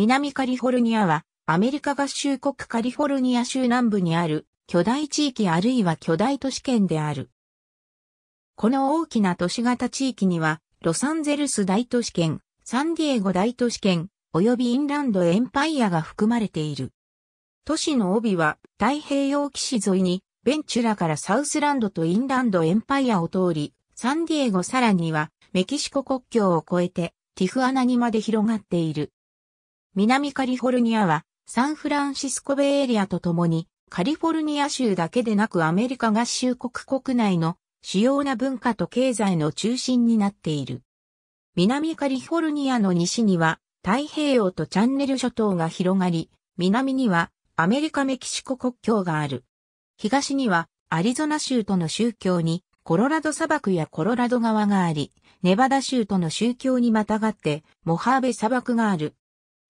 南カリフォルニアは、アメリカ合衆国カリフォルニア州南部にある、巨大地域あるいは巨大都市圏である。この大きな都市型地域には、ロサンゼルス大都市圏、サンディエゴ大都市圏、及びインランドエンパイアが含まれている。都市の帯は太平洋岸沿いにベンチュラからサウスランドとインランドエンパイアを通り、サンディエゴさらにはメキシコ国境を越えてティフアナにまで広がっている。南カリフォルニアはサンフランシスコベエリアとともにカリフォルニア州だけでなくアメリカ合衆国国内の主要な文化と経済の中心になっている。南カリフォルニアの西には太平洋とチャンネル諸島が広がり、南にはアメリカメキシコ国境がある。東にはアリゾナ州との宗教にコロラド砂漠やコロラド川があり、ネバダ州との宗教にまたがってモハーベ砂漠がある。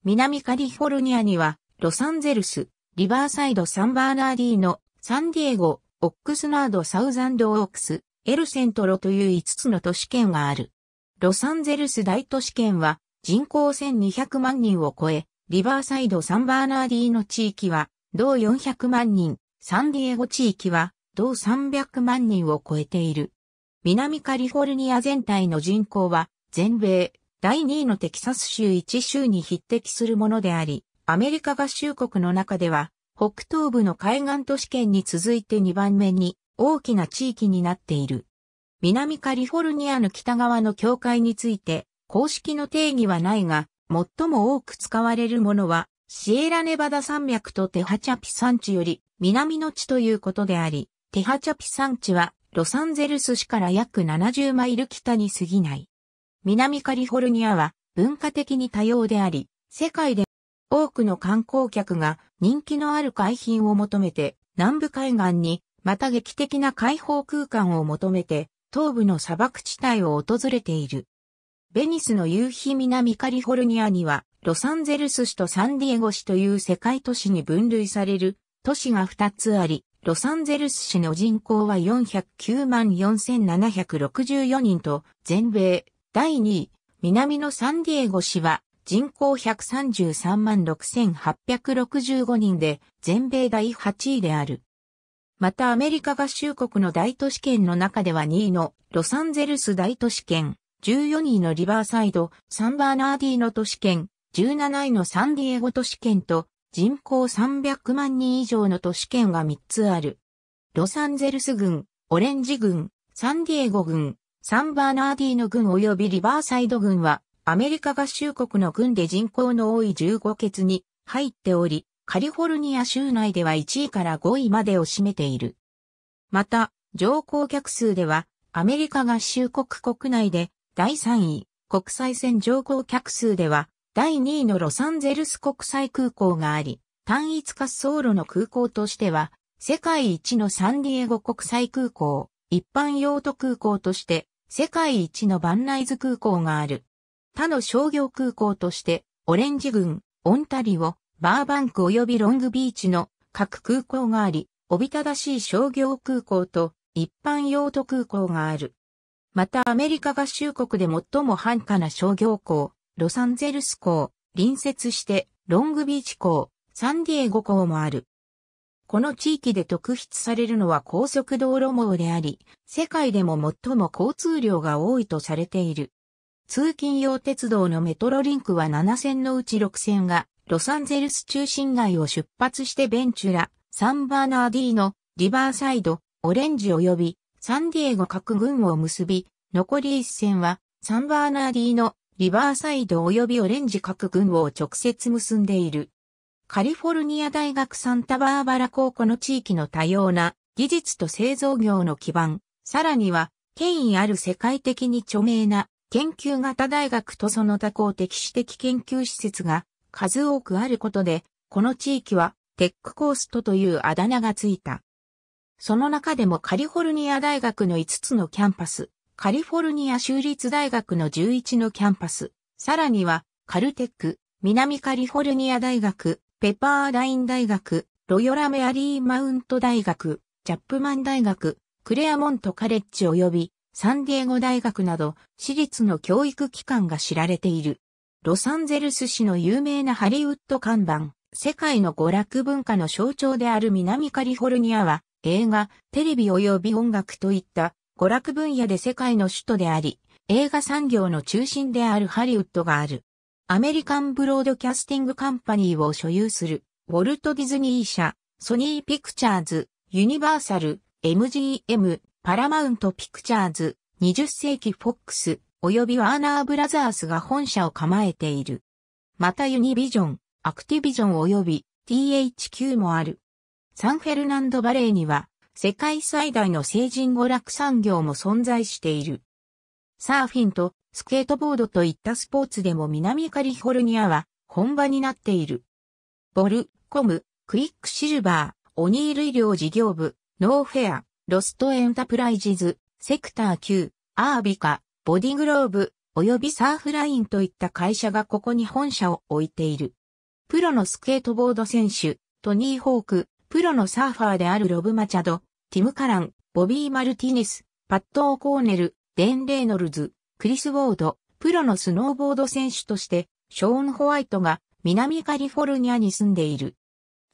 南カリフォルニアには、ロサンゼルス、リバーサイドサンバーナーディーノ、サンディエゴ、オックスナードサウザンドオークス、エルセントロという5つの都市圏がある。ロサンゼルス大都市圏は人口1200万人を超え、リバーサイドサンバーナーディーノ地域は同400万人、サンディエゴ地域は同300万人を超えている。南カリフォルニア全体の人口は全米第2位のテキサス州1州に匹敵するものであり、アメリカ合衆国の中では、北東部の海岸都市圏に続いて2番目に大きな地域になっている。南カリフォルニアの北側の境界について、公式の定義はないが、最も多く使われるものは、シエラネバダ山脈とテハチャピ山地より南の地ということであり、テハチャピ山地はロサンゼルス市から約70マイル北に過ぎない。南カリフォルニアは文化的に多様であり、世界で多くの観光客が人気のある海浜を求めて南部海岸に、また劇的な開放空間を求めて東部の砂漠地帯を訪れている。ベニスの夕日南カリフォルニアには、ロサンゼルス市とサンディエゴ市という世界都市に分類される都市が2つあり、ロサンゼルス市の人口は409万4764人と、全米第2位、南のサンディエゴ市は人口133万6865人で全米第8位である。またアメリカ合衆国の大都市圏の中では2位のロサンゼルス大都市圏、14位のリバーサイド、サンバーナーディーの都市圏、17位のサンディエゴ都市圏と人口300万人以上の都市圏が3つある。ロサンゼルス郡、オレンジ郡、サンディエゴ郡、サンバーナーディーノ軍及びリバーサイド軍は、アメリカ合衆国の軍で人口の多い15ケツに入っており、カリフォルニア州内では1位から5位までを占めている。また、乗降客数では、アメリカ合衆国国内で第3位、国際線乗降客数では、第2位のロサンゼルス国際空港があり、単一滑走路の空港としては、世界一のサンディエゴ国際空港、一般用途空港として世界一のバンライズ空港がある。他の商業空港としてオレンジ郡、オンタリオ、バーバンク及びロングビーチの各空港があり、おびただしい商業空港と一般用途空港がある。またアメリカ合衆国で最も繁華な商業港、ロサンゼルス港、隣接してロングビーチ港、サンディエゴ港もある。この地域で特筆されるのは高速道路網であり、世界でも最も交通量が多いとされている。通勤用鉄道のメトロリンクは7線のうち6線が、ロサンゼルス中心街を出発してベンチュラ、サンバーナーディーノ、リバーサイド、オレンジ及び、サンディエゴ各群を結び、残り1線は、サンバーナーディーノ、リバーサイド及びオレンジ各群を直接結んでいる。カリフォルニア大学サンタバーバラ高校の地域の多様な技術と製造業の基盤、さらには権威ある世界的に著名な研究型大学とその他公的私的研究施設が数多くあることで、この地域はテックコーストというあだ名がついた。その中でもカリフォルニア大学の5つのキャンパス、カリフォルニア州立大学の11のキャンパス、さらにはカルテック、南カリフォルニア大学、ペパーライン大学、ロヨラメアリーマウント大学、チャップマン大学、クレアモントカレッジ及びサンディエゴ大学など私立の教育機関が知られている。ロサンゼルス市の有名なハリウッド看板、世界の娯楽文化の象徴である南カリフォルニアは映画、テレビ及び音楽といった娯楽分野で世界の首都であり、映画産業の中心であるハリウッドがある。アメリカンブロードキャスティングカンパニーを所有する、ウォルト・ディズニー社、ソニー・ピクチャーズ、ユニバーサル、MGM、パラマウント・ピクチャーズ、20世紀フォックス、及びワーナー・ブラザースが本社を構えている。またユニビジョン、アクティビジョン及び THQ もある。サンフェルナンド・バレーには、世界最大の成人娯楽産業も存在している。サーフィンとスケートボードといったスポーツでも南カリフォルニアは本場になっている。ボル、コム、クイックシルバー、オニール医療事業部、ノーフェア、ロストエンタプライジズ、セクター Q、アービカ、ボディグローブ、及びサーフラインといった会社がここに本社を置いている。プロのスケートボード選手、トニー・ホーク、プロのサーファーであるロブ・マチャド、ティム・カラン、ボビー・マルティネス、パット・オコーネル、デン・レイノルズ、クリス・ウォード、プロのスノーボード選手として、ショーン・ホワイトが南カリフォルニアに住んでいる。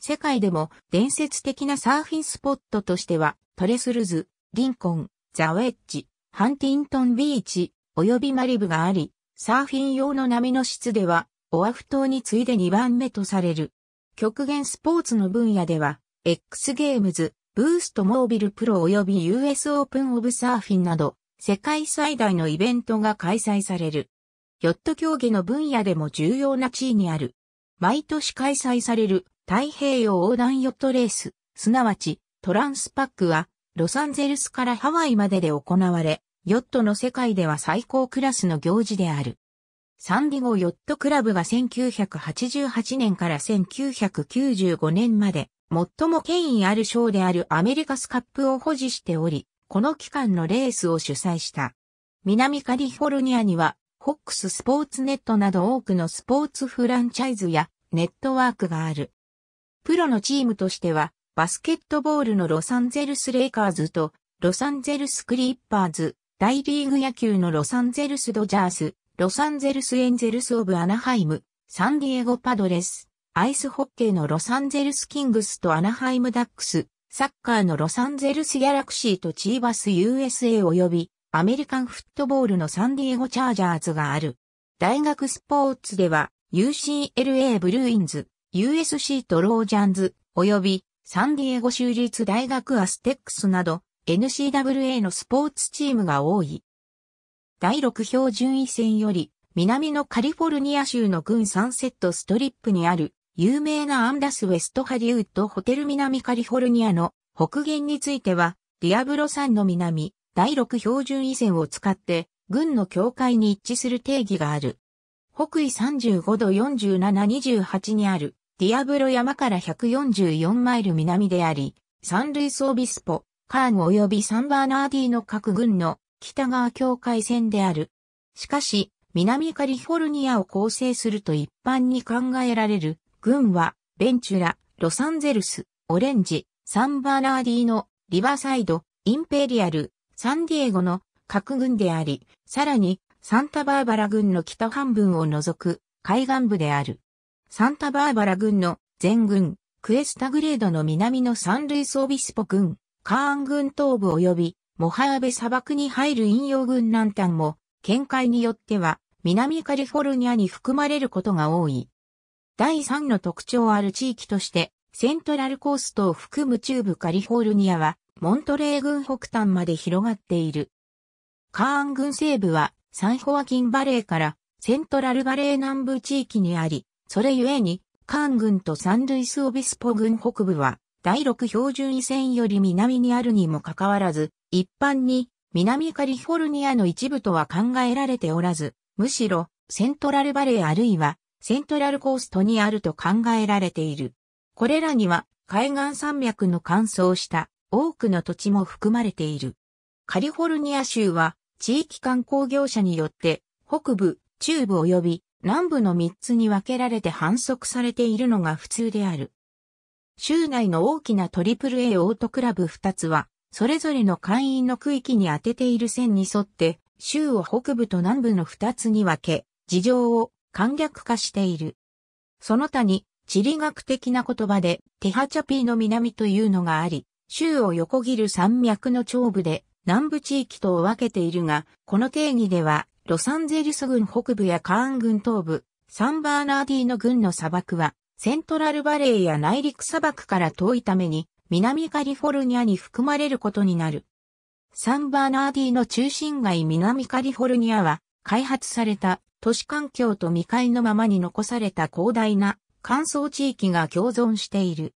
世界でも伝説的なサーフィンスポットとしては、トレスルズ、リンコン、ザ・ウェッジ、ハンティントン・ビーチ、及びマリブがあり、サーフィン用の波の質では、オアフ島に次いで2番目とされる。極限スポーツの分野では、X ゲームズ、ブーストモービルプロ及び US オープンオブサーフィンなど、世界最大のイベントが開催される。ヨット競技の分野でも重要な地位にある。毎年開催される太平洋横断ヨットレース、すなわちトランスパックは、ロサンゼルスからハワイまでで行われ、ヨットの世界では最高クラスの行事である。サンディゴヨットクラブが1988年から1995年まで最も権威ある賞であるアメリカスカップを保持しており、この期間のレースを主催した。南カリフォルニアには、フォックススポーツネットなど多くのスポーツフランチャイズやネットワークがある。プロのチームとしては、バスケットボールのロサンゼルスレイカーズと、ロサンゼルスクリッパーズ、大リーグ野球のロサンゼルスドジャース、ロサンゼルスエンゼルスオブアナハイム、サンディエゴパドレス、アイスホッケーのロサンゼルスキングスとアナハイムダックス、サッカーのロサンゼルスギャラクシーとチーバス USA 及びアメリカンフットボールのサンディエゴチャージャーズがある。大学スポーツでは UCLA ブルーインズ、USC トロージャンズ、及びサンディエゴ州立大学アステックスなど n c w a のスポーツチームが多い。第6標順位戦より南のカリフォルニア州の軍サンセットストリップにある有名なアンダスウェストハリウッドホテル南カリフォルニアの北限については、ディアブロ山の南、第6標準以線を使って、軍の境界に一致する定義がある。北緯35度4728にある、ディアブロ山から144マイル南であり、サンルイスオビスポ、カーン及びサンバーナーディの各軍の北側境界線である。しかし、南カリフォルニアを構成すると一般に考えられる軍は、ベンチュラ、ロサンゼルス、オレンジ、サンバーナーディーノ、リバーサイド、インペリアル、サンディエゴの各軍であり、さらに、サンタバーバラ軍の北半分を除く海岸部である。サンタバーバラ軍の全軍、クエスタグレードの南のサンルイスオビスポ軍、カーン軍東部及び、モハーベ砂漠に入る引用軍タンも、見解によっては、南カリフォルニアに含まれることが多い。第3の特徴ある地域として、セントラルコーストを含む中部カリフォルニアは、モントレー郡北端まで広がっている。カーン郡西部は、サンホアキンバレーからセントラルバレー南部地域にあり、それゆえに、カーン郡とサンルイスオビスポ郡北部は、第6標準線より南にあるにもかかわらず、一般に南カリフォルニアの一部とは考えられておらず、むしろセントラルバレーあるいはセントラルコーストにあると考えられている。これらには海岸山脈の乾燥した多くの土地も含まれている。カリフォルニア州は地域観光業者によって北部、中部及び南部の3つに分けられて反則されているのが普通である。州内の大きな AAA オートクラブ2つは、それぞれの会員の区域に当てている線に沿って、州を北部と南部の2つに分け、事情を簡略化している。その他に地理学的な言葉でテハチャピーの南というのがあり、州を横切る山脈の頂部で南部地域と分けているが、この定義ではロサンゼルス郡北部やカーン郡東部、サンバーナーディーの郡の砂漠はセントラルバレーや内陸砂漠から遠いために南カリフォルニアに含まれることになる。サンバーナーディーの中心街南カリフォルニアは開発された都市環境と未開のままに残された広大な乾燥地域が共存している。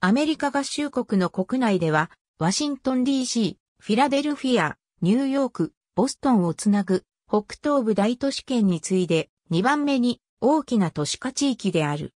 アメリカ合衆国の国内では、ワシントン DC、フィラデルフィア、ニューヨーク、ボストンをつなぐ北東部大都市圏に次いで2番目に大きな都市化地域である。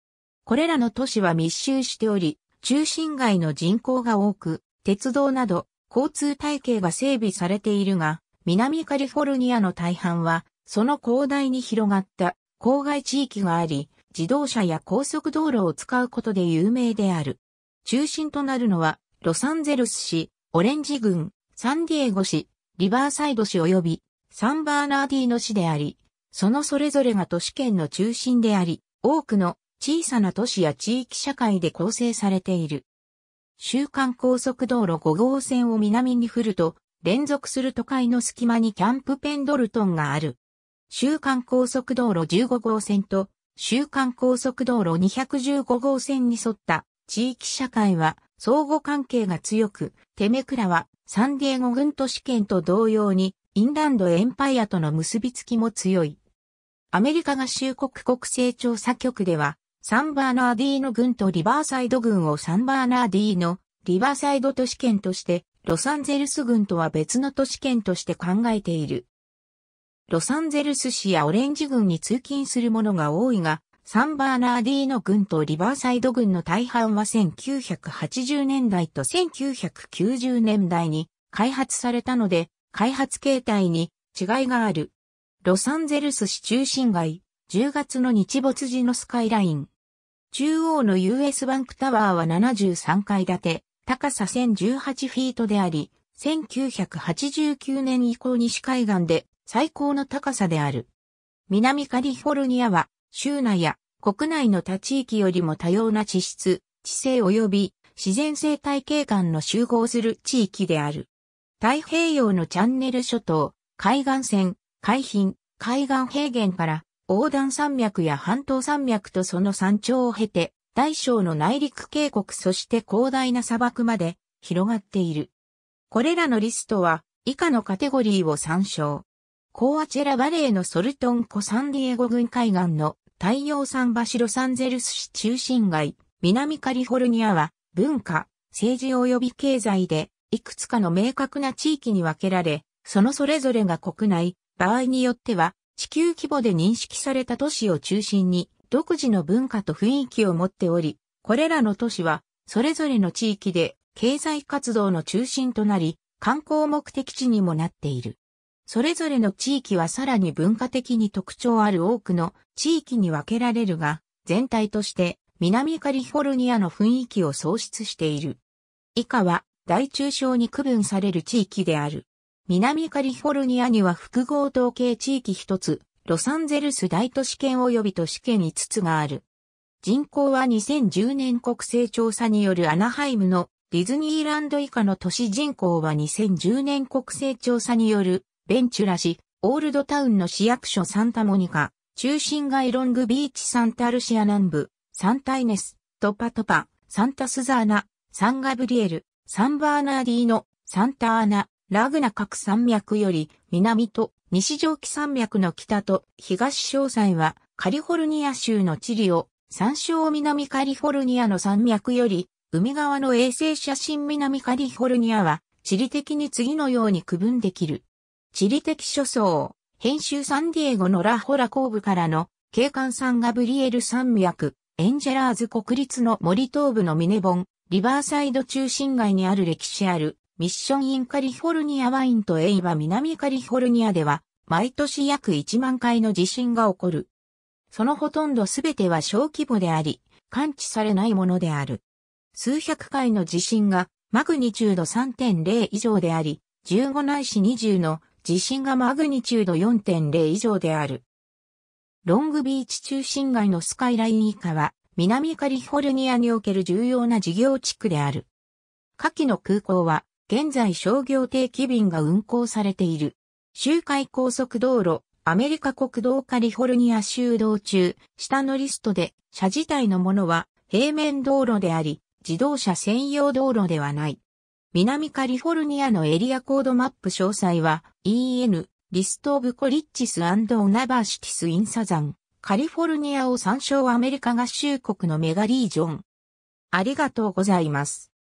これらの都市は密集しており、中心街の人口が多く、鉄道など交通体系が整備されているが、南カリフォルニアの大半はその広大に広がった郊外地域があり、自動車や高速道路を使うことで有名である。中心となるのは、ロサンゼルス市、オレンジ郡、サンディエゴ市、リバーサイド市及び、サンバーナーディーノ市であり、そのそれぞれが都市圏の中心であり、多くの小さな都市や地域社会で構成されている。週間高速道路5号線を南に振ると、連続する都会の隙間にキャンプペンドルトンがある。週間高速道路15号線と、週間高速道路215号線に沿った地域社会は相互関係が強く、テメクラはサンディエゴ軍都市圏と同様にインランドエンパイアとの結びつきも強い。アメリカ合衆国国勢調査局では、サンバーナーディーノ軍とリバーサイド軍をサンバーナーディーノ、リバーサイド都市圏として、ロサンゼルス軍とは別の都市圏として考えている。ロサンゼルス市やオレンジ軍に通勤する者が多いが、サンバーナーディーノ郡とリバーサイド軍の大半は1980年代と1990年代に開発されたので、開発形態に違いがある。ロサンゼルス市中心街、10月の日没時のスカイライン。中央の US バンクタワーは73階建て、高さ1018フィートであり、1989年以降西海岸で最高の高さである。南カリフォルニアは、州内や国内の他地域よりも多様な地質、地勢及び自然生態系間の集合する地域である。太平洋のチャンネル諸島、海岸線、海浜、海岸平原から横断山脈や半島山脈とその山頂を経て、大小の内陸渓谷そして広大な砂漠まで広がっている。これらのリストは以下のカテゴリーを参照。コーアチェラバレーのソルトンコサンディエゴ郡海岸の太陽桟橋ロサンゼルス市中心街、南カリフォルニアは文化、政治及び経済でいくつかの明確な地域に分けられ、そのそれぞれが国内、場合によっては地球規模で認識された都市を中心に独自の文化と雰囲気を持っており、これらの都市はそれぞれの地域で経済活動の中心となり、観光目的地にもなっている。それぞれの地域はさらに文化的に特徴ある多くの地域に分けられるが、全体として南カリフォルニアの雰囲気を創出している。以下は大中小に区分される地域である。南カリフォルニアには複合統計地域一つ、ロサンゼルス大都市圏及び都市圏5つがある。人口は2010年国勢調査によるアナハイムのディズニーランド以下の都市人口は2010年国勢調査によるベンチュラ市、オールドタウンの市役所サンタモニカ、中心街ロングビーチサンタルシア南部、サンタイネス、トパトパ、サンタスザーナ、サンガブリエル、サンバーナーディーノ、サンタアーナ、ラグナ各山脈より南と西蒸気山脈の北と東詳細はカリフォルニア州の地理を山椒南カリフォルニアの山脈より海側の衛星写真南カリフォルニアは地理的に次のように区分できる。地理的書相、編集サンディエゴのラホラ後部からの、警官さんガブリエル山脈、エンジェラーズ国立の森東部のミネボン、リバーサイド中心街にある歴史ある、ミッションインカリフォルニアワインとエイバ南カリフォルニアでは、毎年約1万回の地震が起こる。そのほとんどすべては小規模であり、感知されないものである。数百回の地震がマグニチュード3.0以上であり、15ないし20の地震がマグニチュード4.0以上である。ロングビーチ中心街のスカイライン以下は、南カリフォルニアにおける重要な事業地区である。下記の空港は、現在商業定期便が運行されている。周回高速道路、アメリカ国道カリフォルニア州道中、下のリストで、車自体のものは、平面道路であり、自動車専用道路ではない。南カリフォルニアのエリアコードマップ詳細は EN リストオブコリッチスオナバーシティスインサザンカリフォルニアを参照アメリカ合衆国のメガリージョン。ありがとうございます。